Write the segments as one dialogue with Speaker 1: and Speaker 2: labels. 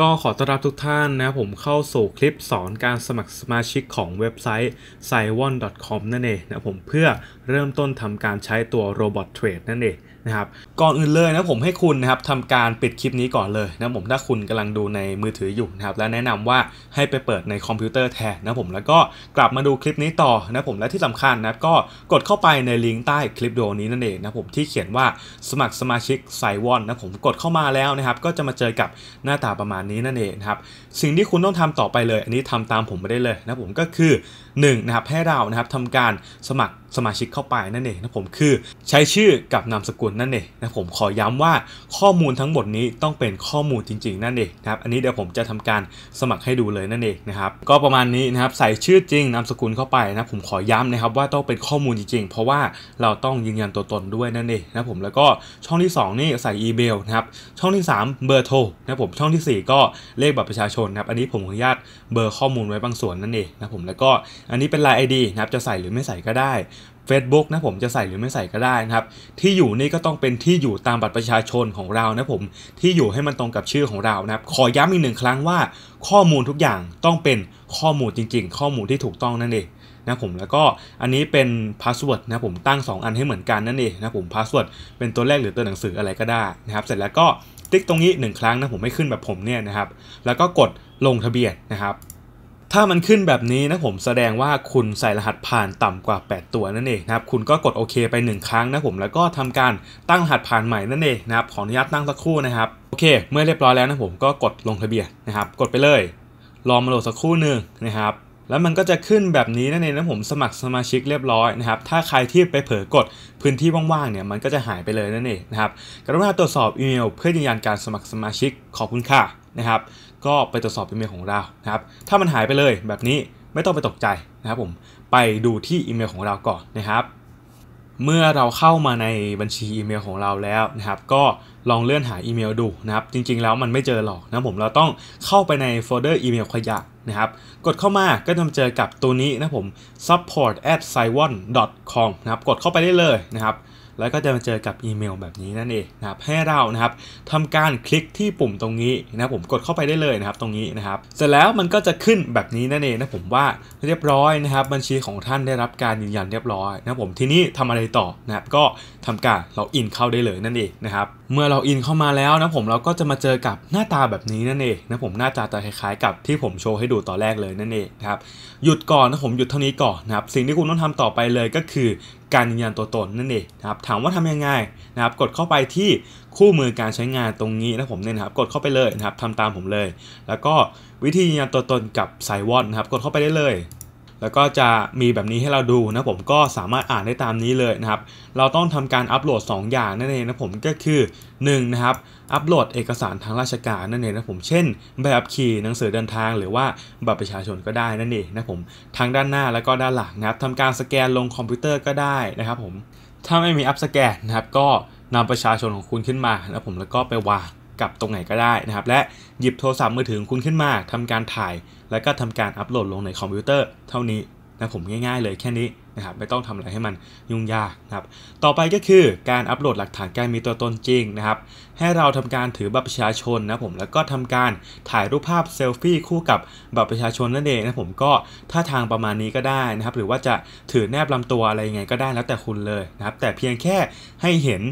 Speaker 1: ก็ขอต้อนรับทุกท่านนะผมเข้าสู่คลิปสอนการสมัครสมาชิกของเว็บไซต์ s i w o n c o m นั่นเองนะผมเพื่อเริ่มต้นทำการใช้ตัวโรบอทเทรดนั่นเองนะครับก่อนอื่นเลยนะผมให้คุณนะครับทำการปิดคลิปนี้ก่อนเลยนะผมถ้าคุณกำลังดูในมือถืออยู่นะครับและแนะนำว่าให้ไปเปิดในคอมพิวเตอร์แทนนะผมแล้วก็กลับมาดูคลิปนี้ต่อนะผมและที่สำคัญนะครับก็กดเข้าไปในลิงก์ใต้คลิปโดนี้นั่นเองนะผมที่เขียนว่าสมัครสมาชิกไซวอนนะผมกดเข้ามาแล้วนะครับก็จะมาเจอกับหน้าตาประมาณนี้นั่นเองครับสิ่งที่คุณต้องทำต่อไปเลยอันนี้ทำตามผมไปได้เลยนะผมก็คือ1นะครับ ให้เรานะครับทำการสมัครสมาชิกเข้าไปนั่นเองนะผมคือใช้ชื่อกับนามสกุลนั่นเองนะผมขอย้ำว่าข้อมูลทั้งหมดนี้ต้องเป็นข้อมูลจริง ๆ นั่นเองนะครับอันนี้เดี๋ยวผมจะทำการสมัครให้ดูเลยนั่นเองนะครับก็ประมาณนี้นะครับใส่ชื่อจริงนามสกุลเข้าไปนะผมขอย้ำนะครับว่าต้องเป็นข้อมูลจริง ๆ เพราะว่าเราต้องยืนยันตัวตนด้วยนั่นเองนะผมแล้วก็ช่องที่ 2 นี่ใส่อีเมลนะครับช่องที่3เบอร์โทรนะผมช่องที่ 4 ก็ เลขบัตรประชาชนนะครับอันนี้ผมขออนุญาตเบอร์ข้อมูลไว้บางส่วนนั่นเองนะผมแล้วก็อันนี้เป็นลาย ID นะครับ จะใส่หรือไม่ใส่ก็ได้ Facebook นะผมจะใส่หรือไม่ใส่ก็ได้นะครับ ที่อยู่นี่ก็ต้องเป็นที่อยู่ตามบัตรประชาชนของเรานะผมที่อยู่ให้มันตรงกับชื่อของเรานะครับขอย้ำอีกหนึ่งครั้งว่า ข้อมูลทุกอย่างต้องเป็นข้อมูลจริง ๆ ข้อมูลที่ถูกต้องนั่นเองนะผมแล้วก็อันนี้เป็นพาสเวิร์ดนะผมตั้ง2อันให้เหมือนกันนั่นเองนะผมพาสเวิร์ดเป็นตัวเลขหรือตัวหนังสืออะไรก็ได้นะครับ เสร็จแล้วก็ติ๊กตรงนี้1ครั้งนะผมไม่ขึ้นแบบผมเนี่ยนะครับ แล้วก็กดลงทะเบียนนะครับถ้ามันขึ้นแบบนี้นะผมแสดงว่าคุณใส่รหัสผ่านต่ำกว่า 8 ตัวนั่นเองนะครับ คุณก็กดโอเคไป1ครั้ง นะผมแล้วก็ทำการตั้งรหัสผ่านใหม่นั่นเองนะครับขออนุญาตตั้งสักครู่นะครับโอเค เมื่อเรียบร้อยแล้ว นะผมก็กดลงทะเบียนนะครับ กดไปเลย รอมาโหลดสักครู่หนึ่งนะครับแล้วมันก็จะขึ้นแบบนี้นั่นเองนะผมสมัครสมาชิกเรียบร้อยนะครับ ถ้าใครที่ไปเผลอกดพื้นที่ว่างๆ เนี่ย มันก็จะหายไปเลยนั่นเองนะครับกรุณาตรวจสอบอีเมล เพื่อยืนยันการสมัครสมาชิกขอบคุณค่ะนะครับ ก็ไปตรวจสอบอีเมลของเรานะครับ ถ้ามันหายไปเลยแบบนี้ไม่ต้องไปตกใจนะครับผม ไปดูที่อีเมลของเราก่อนนะครับ เมื่อเราเข้ามาในบัญชีอีเมลของเราแล้วนะครับ ก็ลองเลื่อนหาอีเมลดูนะครับ จริงๆ แล้วมันไม่เจอหรอกนะผม เราต้องเข้าไปในโฟลเดอร์อีเมลขยะนะครับกดเข้ามาก็จะเจอกับตัวนี้นะผม support at s i w o n com นะครับกดเข้าไปได้เลยนะครับ แล้วก็จะมาเจอกับอีเมลแบบนี้นั่นเองนะครับให้เรานะครับทำการคลิกที่ปุ่มตรงนี้นะผมกดเข้าไปได้เลยนะครับ ตรงนี้นะครับ เสร็จแล้วมันก็จะขึ้นแบบนี้นั่นเองนะผมว่าเรียบร้อยนะครับ บัญชีของท่านได้รับการยืนยันเรียบร้อยนะผมทีนี้ทำอะไรต่อนะครับ ก็ทำการเราอินเข้าได้เลยนั่นเองนะครับเมื่อเราอินเข้ามาแล้วนะผมเราก็จะมาเจอกับหน้าตาแบบนี้นั่นเองนะผมหน้าตาจะคล้าย ๆ กับที่ผมโชว์ให้ดูตอนแรกเลยนั่นเองครับหยุดก่อนนะผมหยุดเท่านี้ก่อนนะครับสิ่งที่คุณต้องทำต่อไปเลยก็คือการยืนยันตัวตนนั่นเองนะครับถามว่าทำยังไงนะครับ กดเข้าไปที่คู่มือการใช้งานตรงนี้นะผมเนี่ยนะครับ กดเข้าไปเลยนะครับทำตามผมเลย แล้วก็วิธียืนยันตัวตนกับไซวอนนะครับ กดเข้าไปได้เลยแล้วก็จะมีแบบนี้ให้เราดูนะผมก็สามารถอ่านได้ตามนี้เลยนะครับ เราต้องทำการอัปโหลด 2 อย่างนั่นเองนะผมก็คือ1นะครับ อัปโหลดเอกสารทางราชการนั่นเองนะผมเช่นใบขับขี่หนังสือเดินทาง หรือว่าบัตรประชาชนก็ได้นั่นเองนะผมทางด้านหน้าแล้วก็ด้านหลังนะครับทำการสแกนลงคอมพิวเตอร์ก็ได้นะครับผมถ้าไม่มีอัพสแกนนะครับก็นำประชาชนของคุณขึ้นมาแล้วผมแล้วก็ไปวางกับตรงไหนก็ได้นะครับและหยิบโทรศัพท์มือถือคุณขึ้นมา ทำการถ่าย แล้วก็ทำการอัปโหลดลงในคอมพิวเตอร์เท่านี้นะผมง่ายๆเลยแค่นี้นะครับไม่ต้องทำอะไรให้มันยุ่งยากนะครับต่อไปก็คือการอัปโหลดหลักฐานการมีตัวตนจริงนะครับ ให้เราทำการถือบัตรประชาชนนะผม แล้วก็ทำการถ่ายรูปภาพเซลฟี่คู่กับบัตรประชาชนนั่นเองนะผมก็ท่าทางประมาณนี้ก็ได้นะครับหรือว่าจะถือแนบลำตัวอะไรยังไงก็ได้แล้วแต่คุณเลยนะครับแต่เพียงแค่ให้เห็น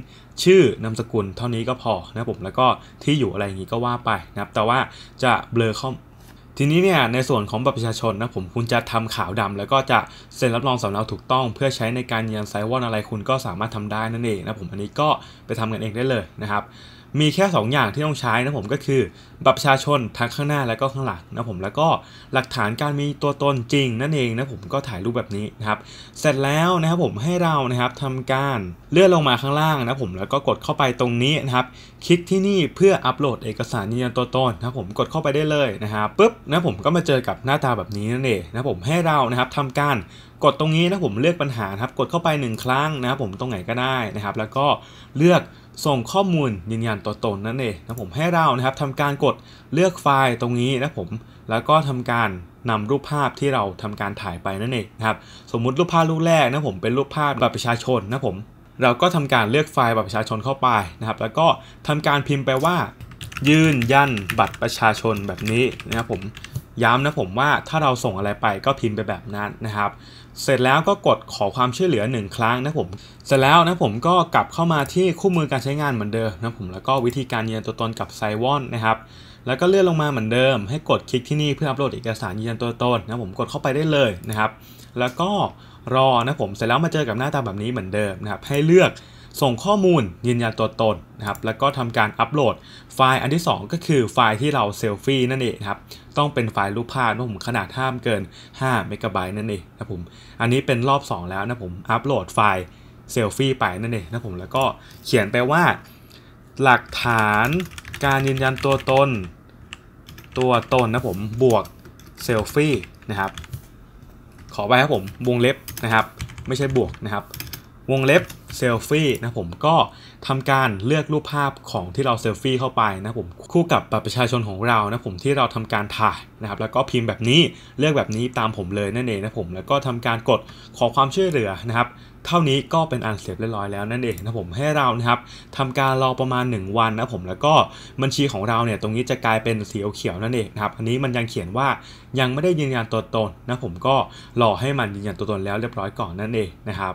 Speaker 1: ชื่อนามสกุลเท่านี้ก็พอนะผมแล้วก็ที่อยู่อะไรอย่างนี้ก็ว่าไปนะครับแต่ว่าจะเบลอเข้าทีนี้เนี่ยในส่วนของบัตรประชาชนนะผมคุณจะทำขาวดำ แล้วก็จะเซ็นรับรองสำเนาถูกต้อง เพื่อใช้ในการยืนยันไซวอนอะไรคุณก็สามารถทำได้นั่นเองนะผมอันนี้ก็ไปทำกันเองได้เลยนะครับมีแค่2ออย่างที่ต้องใช้นะผมก็คือบัตรประชาชนทั้งข้างหน้าและก็ข้างหลังนะผมแล้วก็หลักฐานการมีตัวตนจริงนั่นเองนะผมก็ถ่ายรูปแบบนี้นะครับเสร็จแล้วนะครับผมให้เรานะครับทำการเลื่อนลงมาข้างล่างนะผมแล้วก็กดเข้าไปตรงนี้นะครับ คลิกที่นี่เพื่ออัปโหลดเอกสารยืนยันตัวตนนะผมกดเข้าไปได้เลยนะครับปุ๊บนะผมก็มาเจอกับหน้าตาแบบนี้นั่นเองนะผมให้เรานะครับทำการกดตรงนี้นะผมเลือกปัญหาครับ กดเข้าไป1ครั้งนะครับผมตรงไหนก็ได้นะครับ แล้วก็เลือกส่งข้อมูลยืนยันตัวตนนั่นเองนะผมให้เรานะครับทำการกดเลือกไฟล์ตรงนี้นะผมแล้วก็ทำการนำรูปภาพที่เราทำการถ่ายไปนั่นเองนะครับ สมมุติรูปภาพรูปแรกนะผม เป็นรูปภาพบัตรประชาชนนะผมเราก็ทำการเลือกไฟล์บัตรประชาชนเข้าไปนะครับ แล้วก็ทำการพิมพ์ไปว่า ยืนยันบัตรประชาชนแบบนี้นะครับผมย้ำนะผมว่าถ้าเราส่งอะไรไปก็พิมพ์ไปแบบนั้นนะครับเสร็จแล้วก็กดขอความช่วยเหลือ 1 ครั้งนะผมเสร็จแล้วนะผมก็กลับเข้ามาที่คู่มือการใช้งานเหมือนเดิมนะผมแล้วก็วิธีการยืนยันตัวตนกับไซวอนนะครับแล้วก็เลื่อนลงมาเหมือนเดิมให้กดคลิกที่นี่เพื่ออัปโหลดเอกสารยืนยันตัวตนนะผมกดเข้าไปได้เลยนะครับแล้วก็รอนะผมเสร็จแล้วมาเจอกับหน้าตาแบบนี้เหมือนเดิมนะครับให้เลือกส่งข้อมูลยืนยันตัวตนนะครับ แล้วก็ทำการอัปโหลดไฟล์อันที่ 2 ก็คือไฟล์ที่เราเซลฟี่นั่นเองครับ ต้องเป็นไฟล์รูปภาพนะผมขนาดห้ามเกิน5เมกะไบต์นั่นเองนะผม อันนี้เป็นรอบ 2 แล้ว นะผม อัปโหลดไฟล์เซลฟี่ไปนั่นเองนะผม แล้วก็เขียนไปว่า หลักฐานการยืนยันตัวตน ตัวตนนะผม บวกเซลฟี่นะครับขอไปครับผม วงเล็บนะครับไม่ใช่บวกนะครับ วงเล็บเซลฟี่นะผมก็ทำการเลือกรูปภาพของที่เราเซลฟี่เข้าไปนะผมคู่กับบัตรประชาชนของเรานะผมที่เราทำการถ่ายนะครับ แล้วก็พิมพ์แบบนี้เลือกแบบนี้ตามผมเลยนั่นเองนะผมแล้วก็ทำการกดขอความช่วยเหลือนะครับ เท่านี้ก็เป็นอันเสร็จเรียบร้อยแล้วนั่นเองนะผมให้เรานะครับทำการรอประมาณ 1 วันนะผมแล้วก็บัญชีของเราเนี่ย ตรงนี้จะกลายเป็นสีเขียวนั่นเองนะครับอันนี้มันยังเขียนว่ายังไม่ได้ยืนยันตัวตน นะผมก็รอให้มันยืนยันตัวตนแล้วเรียบร้อยก่อนนั่นเองนะครับ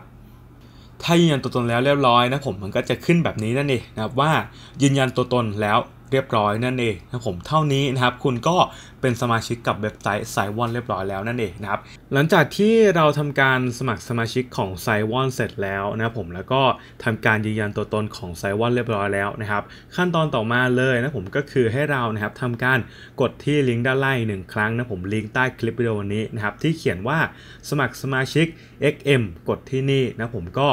Speaker 1: ถ้ายืนยันตัวตนแล้วเรียบร้อยนะผมมันก็จะขึ้นแบบนี้นั่นเองนะครับว่ายืนยันตัวตนแล้วเรียบร้อยนั่นเองนะผมเท่านี้นะครับ คุณก็เป็นสมาชิกกับเว็บไซต์ไซวอนเรียบร้อยแล้วนั่นเองนะครับหลังจากที่เราทำการสมัครสมาชิกของไซวอนเสร็จแล้วนะผมแล้วก็ทำการยืนยันตัวตนของไซวอนเรียบร้อยแล้วนะครับขั้นตอนต่อมาเลยนะผมก็คือให้เรานะครับทำการกดที่ลิงก์ด้านล่างหนึ่งครั้งนะผมลิงก์ใต้คลิปวิดีโอนี้นะครับที่เขียนว่าสมัครสมาชิก XM กดที่นี่นะผมก็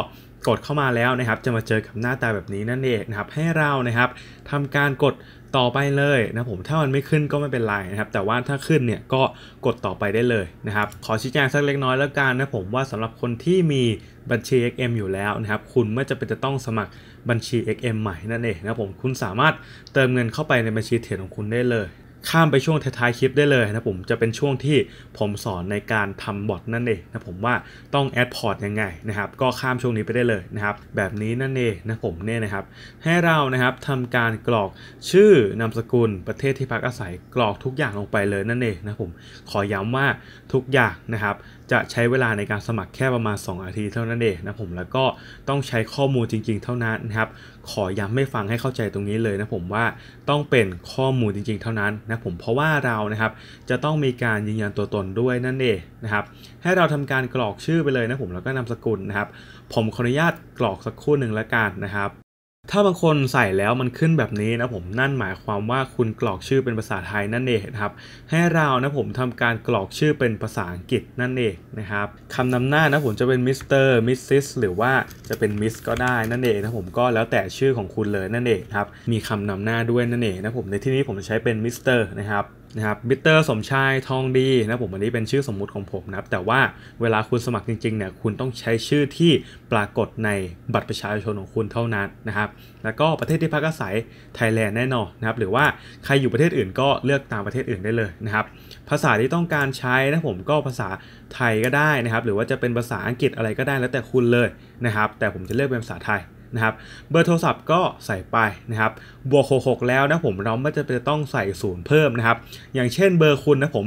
Speaker 1: กดเข้ามาแล้วนะครับจะมาเจอกับหน้าตาแบบนี้นั่นเองนะครับให้เรานะครับทำการกดต่อไปเลยนะผมถ้ามันไม่ขึ้นก็ไม่เป็นไรนะครับแต่ว่าถ้าขึ้นเนี่ยก็กดต่อไปได้เลยนะครับขอชี้แจงสักเล็กน้อยแล้วกันนะผมว่าสำหรับคนที่มีบัญชี XM อยู่แล้วนะครับคุณไม่จะเป็นจะต้องสมัครบัญชี XM ใหม่นั่นเองนะผมคุณสามารถเติมเงินเข้าไปในบัญชีเทรดของคุณได้เลยข้ามไปช่วงท้ายคลิปได้เลยนะผมจะเป็นช่วงที่ผมสอนในการทำบอทนั่นเองนะผมว่าต้องแอดพอร์ตยังไงนะครับ ก็ข้ามช่วงนี้ไปได้เลยนะครับ แบบนี้นั่นเองนะผมเนี่ยนะครับ ให้เรานะครับทำการกรอกชื่อนามสกุลประเทศที่พักอาศัยกรอกทุกอย่างลงไปเลยนั่นเองนะผมขอย้ำว่าทุกอย่างนะครับจะใช้เวลาในการสมัครแค่ประมาณ 2 อาทิตย์เท่านั้นเองนะผมแล้วก็ต้องใช้ข้อมูลจริงๆเท่านั้นนะครับ ขอย้ำไม่ฟังให้เข้าใจตรงนี้เลยนะผมว่าต้องเป็นข้อมูลจริงๆเท่านั้น นะผมเพราะว่าเรานะครับ จะต้องมีการยืนยันตัวตนด้วยนั่นเองนะครับให้ เราทำการกรอกชื่อไปเลยนะผมแล้วก็นามสกุลนะครับ ผมขออนุญาตกรอกสักครู่หนึ่งแล้วกันนะครับถ้าบางคนใส่แล้วมันขึ้นแบบนี้นะผมนั่นหมายความว่าคุณกรอกชื่อเป็นภาษาไทยนั่นเองครับ ให้เรานะผมทำการกรอกชื่อเป็นภาษาอังกฤษนั่นเองนะครับคำนำหน้านะผมจะเป็นมิสเตอร์มิสซิสหรือว่าจะเป็นมิสก็ได้นั่นเองนะผมก็แล้วแต่ชื่อของคุณเลยนั่นเองครับมีคำนำหน้าด้วยนั่นเองนะผมในที่นี้ผมจะใช้เป็นมิสเตอร์นะครับนะครับบิเตอร์ สมชาย ทองดี นะผมอันนี้เป็นชื่อสมมุติของผมนะครับแต่ว่าเวลาคุณสมัครจริงๆเนี่ย คุณต้องใช้ชื่อที่ปรากฏในบัตรประชาชนของคุณเท่านั้นนะครับ แล้วก็ประเทศที่พักอาศัย ไทยแลนด์แน่นอนนะครับ หรือว่าใครอยู่ประเทศอื่นก็เลือกตามประเทศอื่นได้เลยนะครับ ภาษาที่ต้องการใช้นะผมก็ภาษาไทยก็ได้นะครับ หรือว่าจะเป็นภาษาอังกฤษอะไรก็ได้แล้วแต่คุณเลยนะครับ แต่ผมจะเลือกเป็นภาษาไทยนะครับเบอร์โทรศัพท์ก็ใส่ไปนะครับบวก66แล้วนะผมเราไม่จะไปต้องใส่ศูนย์เพิ่มนะครับ อย่างเช่นเบอร์คุณนะผม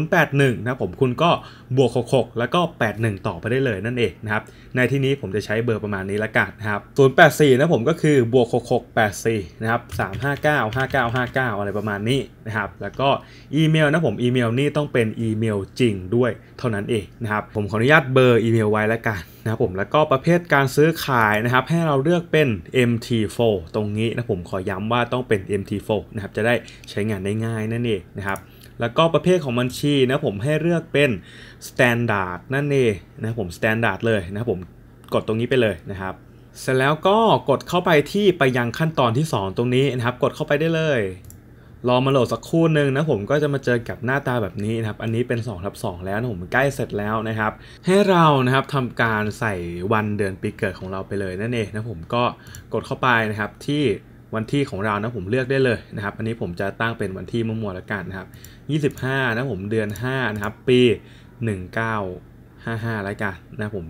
Speaker 1: 081นะผมคุณก็บวก66แล้วก็ 81 ต่อไปได้เลยนั่นเองนะครับ ในที่นี้ผมจะใช้เบอร์ประมาณนี้ละกันนะครับ084นะผมก็คือบวก6684นะครับ359 5959 อะไรประมาณนี้นะครับแล้วก็อีเมลนะผมอีเมลนี่ต้องเป็นอีเมลจริงด้วยเท่านั้นเองนะครับผมขออนุญาตเบอร์อีเมลไว้ละกันะครับผมแล้วก็ประเภทการซื้อขายนะครับ ให้เราเลือกเป็น MT4 ตรงนี้นะผมขอย้ำว่าต้องเป็น MT4 นะครับจะได้ใช้งานได้ง่ายนั่นเองนะครับ แล้วก็ประเภทของบัญชีนะผมให้เลือกเป็น standard นั่นเองนะผม standard เลยนะผมกดตรงนี้ไปเลยนะครับ เสร็จแล้วก็กดเข้าไปที่ไปยังขั้นตอนที่ 2 ตรงนี้นะครับ กดเข้าไปได้เลยรอมาโหลดสักครู่หนึ่งนะผมก็จะมาเจอกับหน้าตาแบบนี้นะครับอันนี้เป็น2ทับสแล้วนะผมใกล้เสร็จแล้วนะครับ ให้เรานะครับทำการใส่วันเดือนปีเกิดของเราไปเลยนั่นเองนะผมก็กดเข้าไปนะครับที่วันที่ของเรานะผมเลือกได้เลยนะครับอันนี้ผมจะตั้งเป็นวันที่มั่วๆแล้วกันนะครับ 25 นะผมเดือน5นะครับปี 1955แล้วกันนะผม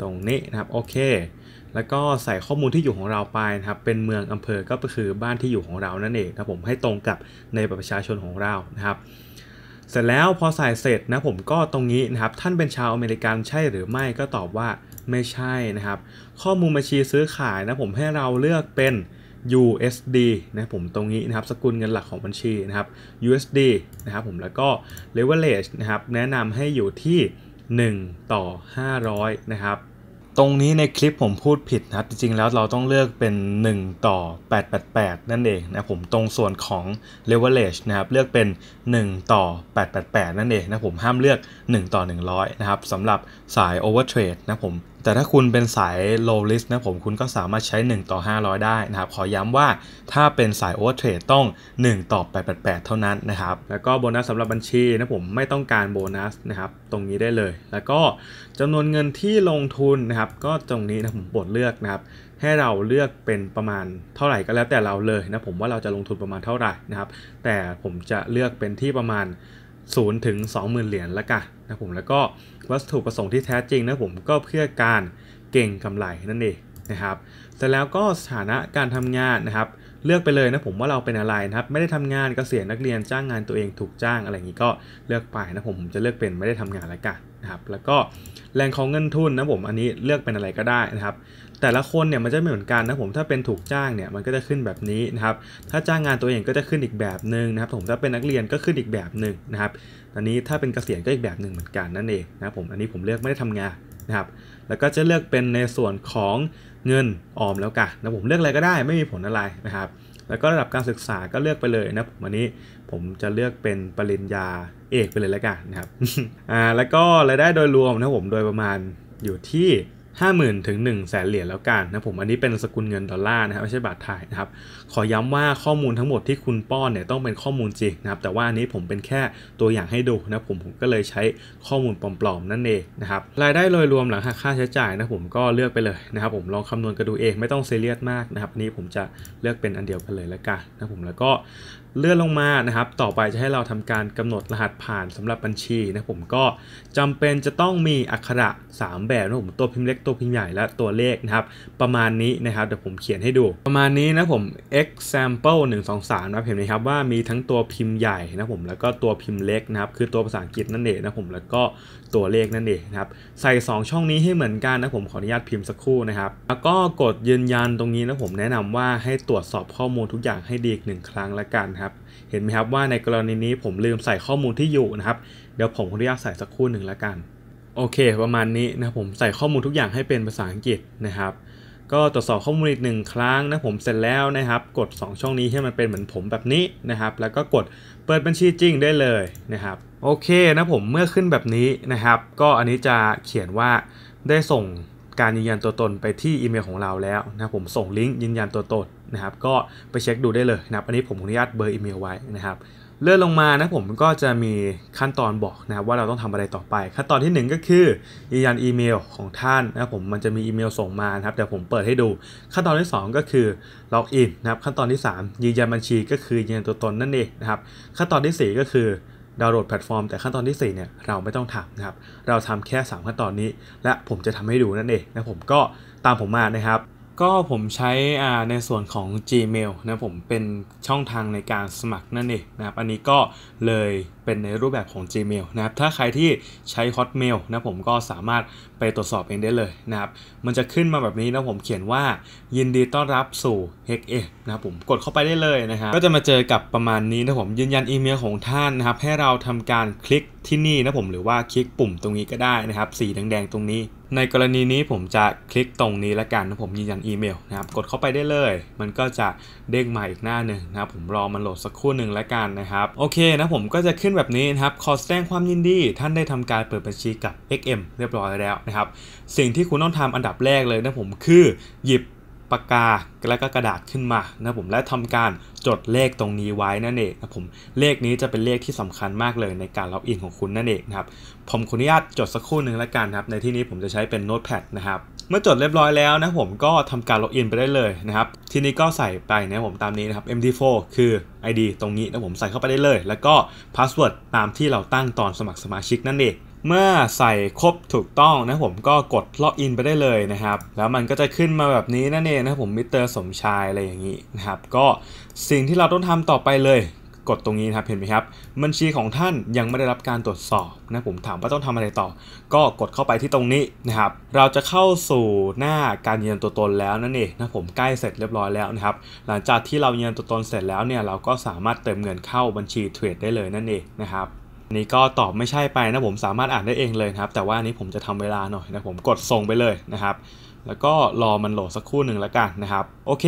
Speaker 1: ตรงนี้นะครับโอเคแล้วก็ใส่ข้อมูลที่อยู่ของเราไปนะครับ เป็นเมืองอำเภอก็คือบ้านที่อยู่ของเรานั่นเองนะผมให้ตรงกับในบัตรประชาชนของเรานะครับ เสร็จแล้วพอใส่เสร็จนะ ผมก็ตรงนี้นะครับ ท่านเป็นชาวอเมริกันใช่หรือไม่ก็ตอบว่าไม่ใช่นะครับ ข้อมูลบัญชีซื้อขายนะ ผมให้เราเลือกเป็น USD นะผมตรงนี้นะครับ สกุลเงินหลักของบัญชีนะครับ USD นะครับ ผมแล้วก็ leverage นะครับแนะนำให้อยู่ที่1ต่อ500 นะครับตรงนี้ในคลิปผมพูดผิดนะครับ จริง ๆ แล้วเราต้องเลือกเป็น 1 ต่อ 888 นั่นเองนะผม ตรงส่วนของ leverage นะครับ เลือกเป็น 1 ต่อ 888 นั่นเองนะผมห้ามเลือก 1 ต่อ 100 นะครับสำหรับสาย overtrade นะผมแต่ถ้าคุณเป็นสาย low risk นะผมคุณก็สามารถใช้1ต่อ500 ได้นะครับขอย้ำว่าถ้าเป็นสาย over trade ต้อง 1ต่อ888เท่านั้นนะครับแล้วก็โบนัสสำหรับบัญชีนะผมไม่ต้องการโบนัสนะครับ ตรงนี้ได้เลย แล้วก็จำนวนเงินที่ลงทุนนะครับก็ตรงนี้นะผมปดเลือกนะครับให้เราเลือกเป็นประมาณเท่าไหร่ก็แล้วแต่เราเลยนะผมว่าเราจะลงทุนประมาณเท่าไหร่นะครับแต่ผมจะเลือกเป็นที่ประมาณ0 ถึง 20,000 เหรียญละกันนะผมแล้วก็วัตถุประสงค์ที่แท้จริงนะผมก็เพื่อการเก่งกำไร นั่นเองนะครับเสร็จแล้วก็สถานะการทำงานนะครับเลือกไปเลยนะผมว่าเราเป็นอะไรนะครับ ไม่ได้ทำงานกเกษียณนักเรียนจ้างงานตัวเองถูกจ้างอะไรอย่างนี้ก็เลือกไปนะผมจะเลือกเป็นไม่ได้ทำงานละกันนะครับแล้วก็แรงของเงินทุนนะผมอันนี้เลือกเป็นอะไรก็ได้นะครับ แต่ละคนเนี่ยมันจะไม่เหมือนกันนะผมถ้าเป็นถูกจ้างเนี่ยมันก็จะขึ้นแบบนี้นะครับ ถ้าจ้างงานตัวเองก็จะขึ้นอีกแบบหนึ่งนะครับ ผมถ้าเป็นนักเรียนก็ขึ้นอีกแบบหนึ่งนะครับอันนี้ถ้าเป็นเกษียณก็อีกแบบหนึ่งเหมือนกันนั่นเองนะผมอันนี้ผมเลือกไม่ได้ทำงานนะครับแล้วก็จะเลือกเป็นในส่วนของเงิน ออมแล้วกันนะผมเลือกอะไรก็ได้ไม่มีผลอะไรนะครับ แล้วก็ระดับการศึกษาก็เลือกไปเลยนะผมวันนี้ผมจะเลือกเป็นปริญญาเอกไปเลยแล้วกันนะครับอ่าแล้วก็รายได้โดยรวมนะผมโดยประมาณอยู่ที่ห้าหมื่นถึงหนึ่งแสนเหรียญแล้วกันนะผมอันนี้เป็นสกุลเงินดอลลาร์นะครับไม่ใช่บาทไทยนะครับขอย้ำว่าข้อมูลทั้งหมดที่คุณป้อนเนี่ยต้องเป็นข้อมูลจริงนะครับแต่ว่าอันนี้ผมเป็นแค่ตัวอย่างให้ดูนะผมผมก็เลยใช้ข้อมูลปลอมๆนั่นเองนะครับรายได้โดยรวมหลังหักค่าใช้จ่ายนะผมก็เลือกไปเลยนะครับผมลองคำนวณกันดูเอง ไม่ต้องเซเรียสมากนะครับนี้ผมจะเลือกเป็นอันเดียวกันเลยละกันนะผมแล้วก็เลื่อนลงมานะครับต่อไปจะให้เราทำการกำหนดรหัสผ่านสำหรับบัญชีนะผมก็จำเป็นจะต้องมีอักขระ 3 แบบนะผมตัวพิมพ์เล็กตัวพิมพ์ใหญ่ และตัวเลขนะครับประมาณนี้นะครับเดี๋ยวผมเขียนให้ดู ประมาณนี้นะผม example 1 2 3นะเห็นไหมครับว่ามีทั้งตัวพิมพ์ใหญ่นะผมแล้วก็ตัวพิมพ์เล็กนะครับคือตัวภาษาอังกฤษนั่นเองนะผมแล้วก็ตัวเลขนั่นเองนะครับ ใส่ 2 ช่องนี้ให้เหมือนกันนะผมขออนุญาตพิมพ์สักครู่นะครับแล้วก็กดยืนยันตรงนี้นะผมแนะนำว่าให้ตรวจสอบข้อมูลทุกอย่างให้ดีอีกหนึ่งครั้งละกันครับ เห็นไหมครับว่าในกรณีนี้ผมลืมใส่ข้อมูลที่อยู่นะครับ เดี๋ยวผมขออนุญาตใส่สักครู่หนึ่งละกัน โอเค ประมาณนี้นะผมใส่ข้อมูลทุกอย่างให้เป็นภาษาอังกฤษนะครับก็ตรวจสอบข้อมูลอีกหนึ่งครั้ง นะผมเสร็จแล้วนะครับ กด 2 ช่องนี้ให้มันเป็นเหมือนผมแบบนี้นะครับ แล้วก็กดเปิดบัญชีจริงได้เลยนะครับ โอเคนะผมเมื่อขึ้นแบบนี้นะครับ ก็อันนี้จะเขียนว่าได้ส่งการยืนยันตัวตนไปที่อีเมลของเราแล้วนะผมส่งลิงก์ยืนยันตัวตนนะครับก็ไปเช็คดูได้เลยนะครับอันนี้ผมอนุญาตเบอร์อีเมลไว้นะครับเลื่อนลงมานะผมก็จะมีขั้นตอนบอกนะครับ ว่าเราต้องทำอะไรต่อไป ขั้นตอนที่ 1 ก็คือยืนยันอีเมล ของท่านนะผมมันจะมีอีเมล ส่งมานะครับเดี๋ยวผมเปิดให้ดูขั้นตอนที่ 2 ก็คือล็อกอินนะครับขั้นตอนที่ 3ยืนยันบัญชีก็คือยืนยันตัวตนนั่นเองนะครับขั้นตอนที่ 4 ก็คือดาวน์โหลดแพลตฟอร์มแต่ขั้นตอนที่ 4เนี่ย เราไม่ต้องทำนะครับ เราทำแค่ 3 ขั้นตอนนี้ และผมจะทำให้ดูนั่นเองนะผมก็ตามผมมานะครับก็ผมใช้ในส่วนของ Gmail นะผมเป็นช่องทางในการสมัครนั่นเองนะครับ อันนี้ก็เลยเป็นในรูปแบบของ Gmail นะครับถ้าใครที่ใช้ Hotmail นะผมก็สามารถไปตรวจสอบเองได้เลยนะครับมันจะขึ้นมาแบบนี้นะผมเขียนว่ายินดีต้อนรับสู่ h e x นะครับผมกดเข้าไปได้เลยนะครับก็จะมาเจอกับประมาณนี้นะผมยืนยันอีเมลของท่านนะครับให้เราทำการคลิกที่นี่นะผมหรือว่าคลิกปุ่มตรงนี้ก็ได้นะครับสีแดงๆตรงนี้ในกรณีนี้ผมจะคลิกตรงนี้ละกันนะผมยืนยันอีเมลนะครับกดเข้าไปได้เลย มันก็จะเด้งมาอีกหน้าหนึ่งนะครับผมรอมันโหลดสักครู่หนึ่งละกันนะครับโอเคนะผมก็จะขึ้นแบบนี้นะครับขอแสดงความยินดีท่านได้ทำการเปิดบัญชีกับ XM เรียบร้อยแล้วนะครับสิ่งที่คุณต้องทำอันดับแรกเลยนะผมคือหยิบปากกาและก็กระดาษขึ้นมานะผมและทำการจดเลขตรงนี้ไว้นั่นเองนะผมเลขนี้จะเป็นเลขที่สำคัญมากเลยในการล็อกอินของคุณนั่นเองนะครับผมขออนุญาตจดสักครู่หนึ่งแล้วกันครับในที่นี้ผมจะใช้เป็นโน้ตแพดนะครับเมื่อจดเรียบร้อยแล้ว นะผมก็ทำการล็อกอินไปได้เลยนะครับทีนี้ก็ใส่ไปนะผมตามนี้นะครับ MD4 คือ ID ตรงนี้นะผมใส่เข้าไปได้เลย แล้วก็พาสเวิร์ดตามที่เราตั้งตอนสมัครสมาชิกนั่นเองเมื่อใส่ครบถูกต้องนะผมก็กดล็อกอินไปได้เลยนะครับ แล้วมันก็จะขึ้นมาแบบนี้นั่นเองนะผมมิสเตอร์สมชายอะไรอย่างนี้นะครับ ก็สิ่งที่เราต้องทำต่อไปเลย กดตรงนี้นะครับเห็นไหมครับ บัญชีของท่านยังไม่ได้รับการตรวจสอบนะผมถามว่าต้องทำอะไรต่อ ก็กดเข้าไปที่ตรงนี้นะครับ เราจะเข้าสู่หน้าการยืนยันตัวตนแล้วนั่นเองนะผมใกล้เสร็จเรียบร้อยแล้วนะครับ หลังจากที่เรายืนยันตัวตนเสร็จแล้วเนี่ย เราก็สามารถเติมเงินเข้าบัญชีเทรดได้เลยนั่นเองนะครับนี้ก็ตอบไม่ใช่ไปนะผมสามารถอ่านได้เองเลยครับแต่ว่านี้ผมจะทำเวลาหน่อยนะผมกดส่งไปเลยนะครับ แล้วก็รอมันโหลดสักครู่หนึ่งแล้วกันนะครับโอเค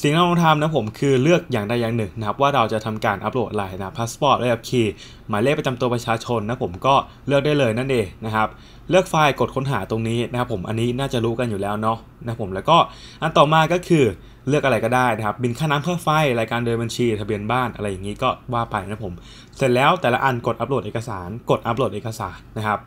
Speaker 1: สิ่งที่เราต้องทำนะผมคือเลือกอย่างใดอย่างหนึ่งนะครับ ว่าเราจะทำการอัปโหลดอะไรนะพาสปอร์ตเลขคียหมายเลขประจำตัวประชาชนนะผมก็เลือกได้เลยนั่นเองนะครับเลือกไฟล์กดค้นหาตรงนี้นะครับผมอันนี้น่าจะรู้กันอยู่แล้วเนาะนะผมแล้วก็อันต่อมาก็คือเลือกอะไรก็ได้นะครับบินค่าน้ำค่าไฟ รายการเดินบัญชีทะเบียนบ้านอะไรอย่างนี้ก็ว่าไปนะผม เสร็จแล้วแต่ละอันกดอัปโหลดเอกสาร กดอัปโหลดเอกสารนะครับ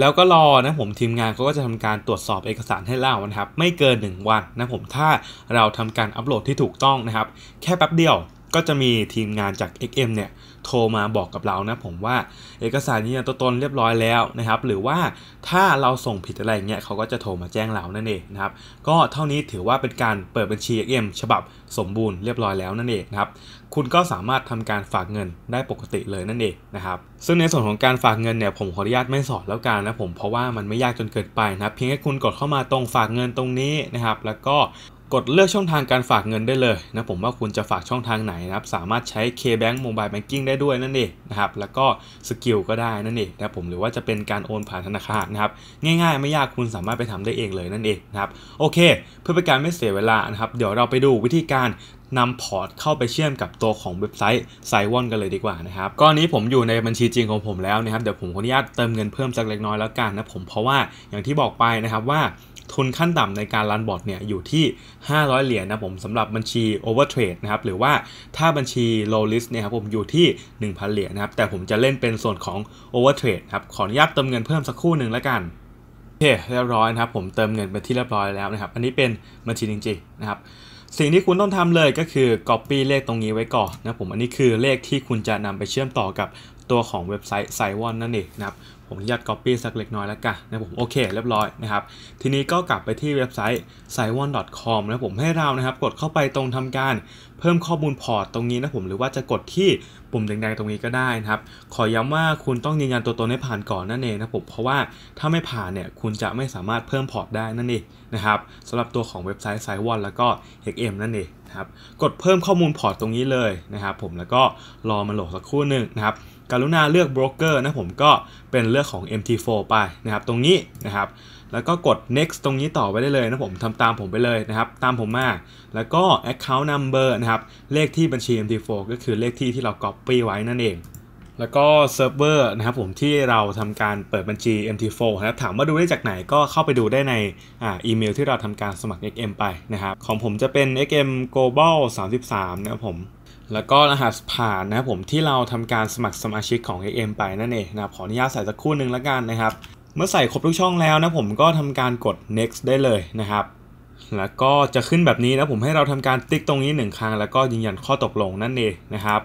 Speaker 1: แล้วก็รอนะผมทีมงานเขาก็จะทำการตรวจสอบเอกสารให้เรานะครับ ไม่เกิน 1 วันนะผมถ้าเราทำการอัปโหลดที่ถูกต้องนะครับ แค่แป๊บเดียวก็จะมีทีมงานจาก XM เนี่ยโทรมาบอกกับเรานะผมว่าเอกสารนี้ตัวตนเรียบร้อยแล้วนะครับ หรือว่าถ้าเราส่งผิดอะไรเงี้ยเขาก็จะโทรมาแจ้งเรานั่นเองนะครับก็เท่านี้ถือว่าเป็นการเปิดบัญชี XM ฉบับสมบูรณ์เรียบร้อยแล้วนั่นเองนะครับคุณก็สามารถทำการฝากเงินได้ปกติเลยนั่นเองนะครับซึ่งในส่วนของการฝากเงินเนี่ยผมขออนุญาตไม่สอนแล้วกันนะผมเพราะว่ามันไม่ยากจนเกินไปนะเพียงแค่คุณกดเข้ามาตรงฝากเงินตรงนี้นะครับ แล้วก็กดเลือกช่องทางการฝากเงินได้เลยนะผมว่าคุณจะฝากช่องทางไหนนะครับ สามารถใช้ KBank Mobile Banking ได้ด้วยนั่นเองนะครับ แล้วก็สกิลก็ได้นั่นเองนะผมหรือว่าจะเป็นการโอนผ่านธนาคารนะครับ ง่ายๆ ไม่ยากคุณสามารถไปทำได้เองเลยนั่นเองนะครับ โอเค เพื่อเป็นการไม่เสียเวลานะครับ เดี๋ยวเราไปดูวิธีการนำพอร์ตเข้าไปเชื่อมกับตัวของเว็บไซต์ ไซวอนกันเลยดีกว่านะครับก้อนนี้ผมอยู่ในบัญชีจริงของผมแล้วนะครับเดี๋ยวผมขออนุญาตเติมเงินเพิ่มสักเล็กน้อยแล้วกันนะผมเพราะว่าอย่างที่บอกไปนะครับว่าทุนขั้นต่ำในการรันบอร์ดเนี่ยอยู่ที่ 500 เหรียญนนะผมสำหรับบัญชี Overtrade นะครับ หรือว่าถ้าบัญชี Low Risk เนี่ยครับผมอยู่ที่1,000เหรียญนนะครับ แต่ผมจะเล่นเป็นส่วนของ Overtrade ครับขออนุญาตเติมเงินเพิ่มสักครู่หนึ่งแล้วกันโอเคเรียบร้อยนะครับ ผมเติมเงินไปที่เรียบร้อยแล้วนะครับ อันนี้เป็นบัญชีจริงๆนะครับสิ่งที่คุณต้องทำเลยก็คือ Copy เลขตรงนี้ไว้ก่อนนะผมอันนี้คือเลขที่คุณจะนำไปเชื่อมต่อกับตัวของเว็บไซต์ไซวอนนั่นเองนะครับผมยัด Copy สักเล็กน้อยแล้วกันนะผมโอเคเรียบร้อยนะครับ ทีนี้ก็กลับไปที่เว็บไซต์ s i w o n c o m นะผมให้เรานะครับ กดเข้าไปตรงทำการเพิ่มข้อมูลพอร์ตตรงนี้นะผมหรือว่าจะกดที่ปุ่มแดงๆตรงนี้ก็ได้นะครับ ขอย้ำว่าคุณต้องยืนยันตัวตนให้ผ่านก่อนนั่นเองนะผมเพราะว่าถ้าไม่ผ่านเนี่ยคุณจะไม่สามารถเพิ่มพอร์ตได้นั่นเองนะครับสำหรับตัวของเว็บไซต์ไซวอนแล้วก็เ m กเอ็มนั่นเองนะครับกดเพิ่มข้อมูลพอร์ตตรงนี้เลยนะครับผมแล้วก็รอมันโหลดสักครู่หนึ่งนะครับกรุณาเลือกโบรกเกอร์นะผมก็เป็นเลือกของ MT4 ไปนะครับ ตรงนี้นะครับ แล้วก็กด next ตรงนี้ต่อไปได้เลยนะผมทำตามผมไปเลยนะครับ ตามผมมาแล้วก็ account number นะครับเลขที่บัญชี MT4 ก็คือเลขที่ที่เรา copy ไว้นั่นเอง แล้วก็เซิร์ฟเวอร์นะครับผมที่เราทำการเปิดบัญชี MT4 นะครับถามว่าดูได้จากไหนก็เข้าไปดูได้ในอ่าอีเมลที่เราทำการสมัคร XM ไปนะครับ ของผมจะเป็น XM Global 33นะครับผมแล้วก็รหัสผ่านนะผมที่เราทำการสมัครสมาชิกของ AM ไปนั่นเองนะขออนุญาตใส่สักคู่หนึ่งแล้วกันนะครับ เมื่อใส่ครบทุกช่องแล้วนะผมก็ทำการกด next ได้เลยนะครับ แล้วก็จะขึ้นแบบนี้นะผมให้เราทำการติ๊กตรงนี้1ครั้งแล้วก็ยืนยันข้อตกลงนั่นเองนะครับ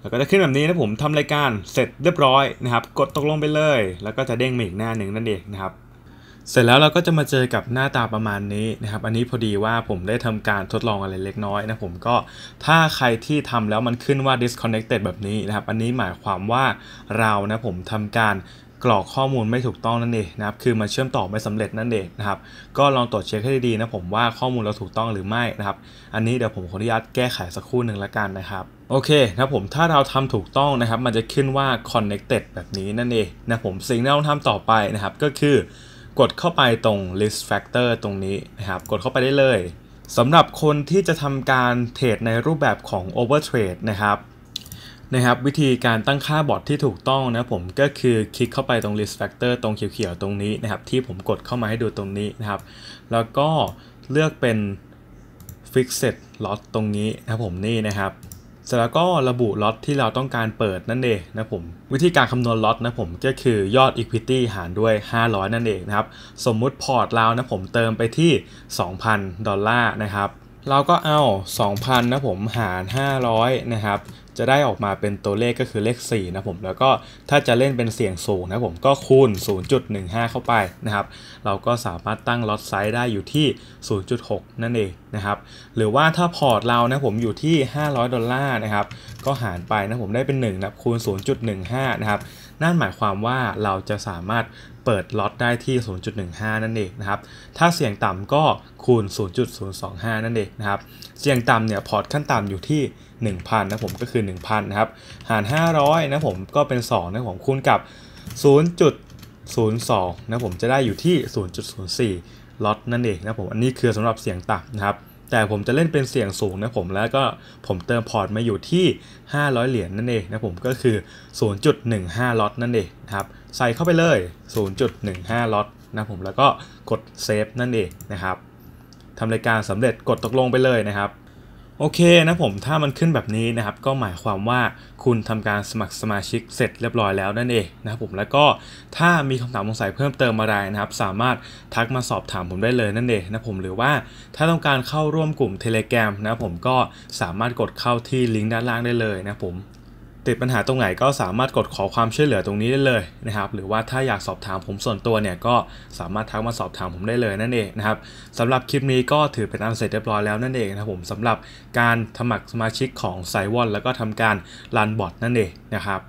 Speaker 1: แล้วก็จะขึ้นแบบนี้นะผมทำรายการเสร็จเรียบร้อยนะครับกดตกลงไปเลย แล้วก็จะเด้งมาอีกหน้าหนึ่งนั่นเองนะครับเสร็จแล้วเราก็จะมาเจอกับหน้าตาประมาณนี้นะครับอันนี้พอดีว่าผมได้ทำการทดลองอะไรเล็กน้อยนะผมก็ถ้าใครที่ทำแล้วมันขึ้นว่า disconnected แบบนี้นะครับ อันนี้หมายความว่าเรานะผมทำการกรอกข้อมูลไม่ถูกต้องนั่นเองนะครับคือมาเชื่อมต่อไม่สำเร็จนั่นเองนะครับ ก็ลองตรวจเช็คให้ดีๆนะผมว่าข้อมูลเราถูกต้องหรือไม่นะครับอันนี้เดี๋ยวผมขออนุญาตแก้ไขสักครู่หนึ่งละกันนะครับ โอเคนะผมถ้าเราทำถูกต้องนะครับมันจะขึ้นว่า connected แบบนี้นั่นเองนะผมสิ่งที่เราทำต่อไปนะครับ ก็คือกดเข้าไปตรง list factor ตรงนี้นะครับ กดเข้าไปได้เลย สำหรับคนที่จะทำการเทรดในรูปแบบของ overtrade นะครับ นะครับ วิธีการตั้งค่าบอทที่ถูกต้องนะผมก็คือ คลิกเข้าไปตรง list factor ตรงเขียวๆ ตรงนี้นะครับ ที่ผมกดเข้ามาให้ดูตรงนี้นะครับ แล้วก็เลือกเป็น fixed lot ตรงนี้นะผมนี่นะครับเสร็จแล้วก็ระบุล็อตที่เราต้องการเปิดนั่นเองนะผม วิธีการคำนวณล็อตนะผมก็คือยอด Equity หารด้วย 500 นั่นเองนะครับ สมมุติพอร์ตเรานะผมเติมไปที่ 2,000 ดอลลาร์นะครับ เราก็เอา 2,000 นะผมหาร 500 นะครับจะได้ออกมาเป็นตัวเลขก็คือเลข4นะผมแล้วก็ถ้าจะเล่นเป็นเสียงสูงนะผมก็คูณ 0.15 เข้าไปนะครับ เราก็สามารถตั้งล็อตไซส์ได้อยู่ที่ 0.6 นั่นเองนะครับหรือว่าถ้าพอร์ตเรานะผมอยู่ที่ 500 ดอลลาร์นะครับก็หารไปนะผมได้เป็น1นะคูณ 0.15 นะครับนั่นหมายความว่าเราจะสามารถเปิดล็อตได้ที่ 0.15 นั่นเองนะครับถ้าเสี่ยงต่ำก็คูณ 0.025 นั่นเองนะครับเสี่ยงต่ำเนี่ยพอร์ตขั้นต่ำอยู่ที่1,000นะผมก็คือ 1,000 นะครับ หาร 500นะผมก็เป็น 2 นะผมคูณกับ 0.02 นะผมจะได้อยู่ที่ 0.04ล็อต นั่นเองนะผมอันนี้คือสำหรับเสียงต่ำนะครับ แต่ผมจะเล่นเป็นเสียงสูงนะผมแล้วก็ผมเติมพอร์ตมาอยู่ที่ 500 เหรียญนั่นเองนะผมก็คือ 0.15ล็อตนั่นเองนะครับใส่เข้าไปเลย 0.15ล็อตนะผมแล้วก็กดเซฟนั่นเองนะครับทำรายการสำเร็จกดตกลงไปเลยนะครับโอเคนะผมถ้ามันขึ้นแบบนี้นะครับก็หมายความว่าคุณทำการสมัครสมาชิกเสร็จเรียบร้อยแล้วนั่นเองนะครับผมแล้วก็ถ้ามีคำถามสงสัยเพิ่มเติมอะไรนะครับ สามารถทักมาสอบถามผมได้เลยนั่นเองนะผมหรือว่าถ้าต้องการเข้าร่วมกลุ่ม Telegram นะผมก็สามารถกดเข้าที่ลิงก์ด้านล่างได้เลยนะผมติดปัญหาตรงไหนก็สามารถกดขอความช่วยเหลือตรงนี้ได้เลยนะครับ หรือว่าถ้าอยากสอบถามผมส่วนตัวเนี่ยก็สามารถทักมาสอบถามผมได้เลยนั่นเองนะครับสำหรับคลิปนี้ก็ถือเป็นอันเสร็จเรียบร้อยแล้วนั่นเองนะครับผมสำหรับการสมัครสมาชิกของไซวอนแล้วก็ทำการรันบอทนั่นเองนะครับ